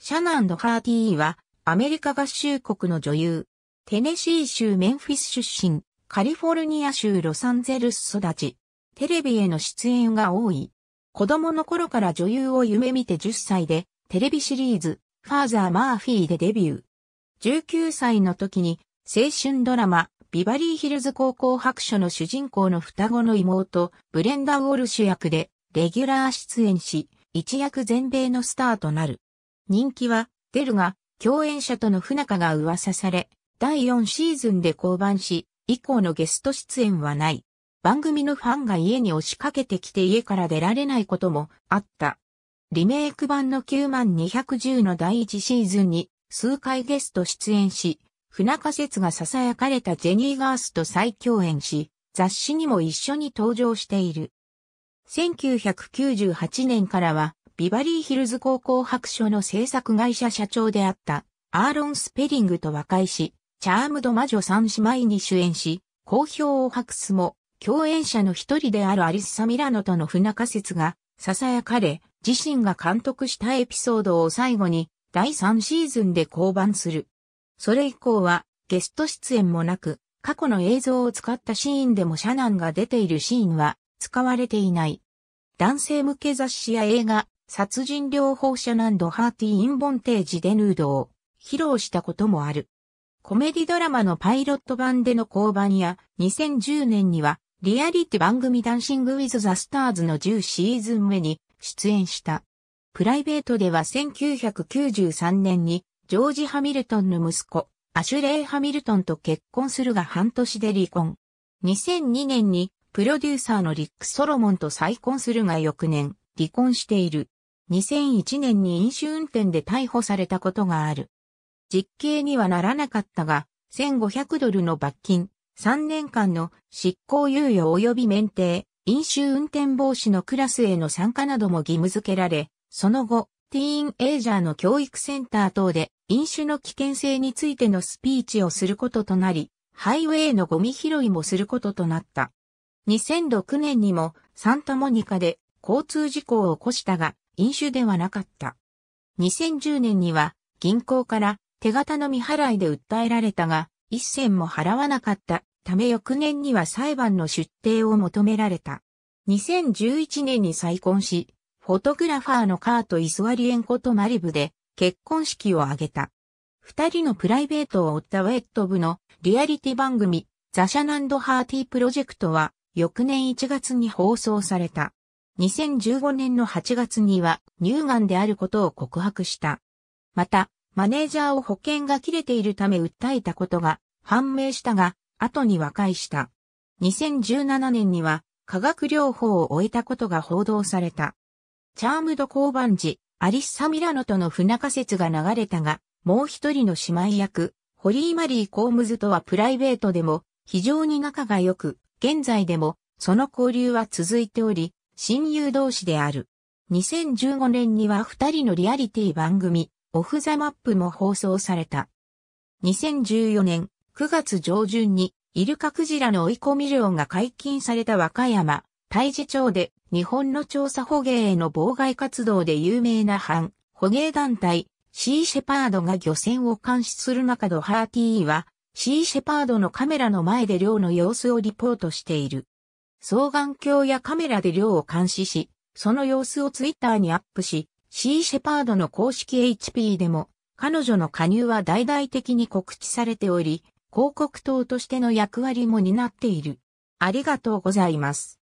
シャナンド・ハーティーは、アメリカ合衆国の女優。テネシー州メンフィス出身、カリフォルニア州ロサンゼルス育ち。テレビへの出演が多い。子供の頃から女優を夢見て10歳で、テレビシリーズ、ファーザー・マーフィーでデビュー。19歳の時に、青春ドラマ、ビバリーヒルズ高校白書の主人公の双子の妹、ブレンダ・ウォルシュ役で、レギュラー出演し、一躍全米のスターとなる。人気は出るが、共演者との不仲が噂され、第4シーズンで降板し、以降のゲスト出演はない。番組のファンが家に押しかけてきて家から出られないこともあった。リメイク版の9210の第1シーズンに数回ゲスト出演し、不仲説が囁かれたジェニーガースと再共演し、雑誌にも一緒に登場している。1998年からはビバリーヒルズ高校白書の制作会社社長であったアーロン・スペリングと和解し、チャームド魔女三姉妹に主演し、好評を博すも、共演者の一人であるアリス・サ・ミラノとの不仲説が、囁かれ、自身が監督したエピソードを最後に、第3シーズンで降板する。それ以降は、ゲスト出演もなく、過去の映像を使ったシーンでもシャナンが出ているシーンは、使われていない。男性向け雑誌や映画、殺人療法者ナンド・ハーティ・イン・ボンテージ・デヌードを披露したこともある。コメディドラマのパイロット版での降板や、2010年には、リアリティ番組ダンシング・ウィズ・ザ・スターズの10シーズン目に出演した。プライベートでは1993年に、ジョージ・ハミルトンの息子、アシュレイ・ハミルトンと結婚するが半年で離婚。2002年に、プロデューサーのリック・ソロモンと再婚するが翌年、離婚している。2001年に飲酒運転で逮捕されたことがある。実刑にはならなかったが、1500ドルの罰金、3年間の執行猶予及び免停、飲酒運転防止のクラスへの参加なども義務付けられ、その後、ティーンエイジャーの教育センター等で飲酒の危険性についてのスピーチをすることとなり、ハイウェイのゴミ拾いもすることとなった。2006年にもサンタモニカで交通事故を起こしたが、飲酒ではなかった。2010年には銀行から手形の未払いで訴えられたが、一銭も払わなかったため翌年には裁判の出廷を求められた。2011年に再婚し、フォトグラファーのカート・イスワリエンコとマリブで結婚式を挙げた。二人のプライベートを追ったウェット部のリアリティ番組ザ・シャナンド・ハーティー・プロジェクトは翌年1月に放送された。2015年の8月には乳がんであることを告白した。また、マネージャーを保険が切れているため訴えたことが判明したが、後に和解した。2017年には化学療法を終えたことが報道された。チャームド交番時、アリッサ・ミラノとの不仲説が流れたが、もう一人の姉妹役、ホリー・マリー・コームズとはプライベートでも非常に仲が良く、現在でもその交流は続いており、親友同士である。2015年には二人のリアリティ番組、オフザマップも放送された。2014年9月上旬に、イルカクジラの追い込み漁が解禁された和歌山、大事町で日本の調査捕鯨への妨害活動で有名な反捕鯨団体、シーシェパードが漁船を監視する中ドハーティーは、シーシェパードのカメラの前で漁の様子をリポートしている。双眼鏡やカメラで量を監視し、その様子をツイッターにアップし、シーシェパードの公式 HP でも、彼女の加入は大々的に告知されており、広告塔としての役割も担っている。ありがとうございます。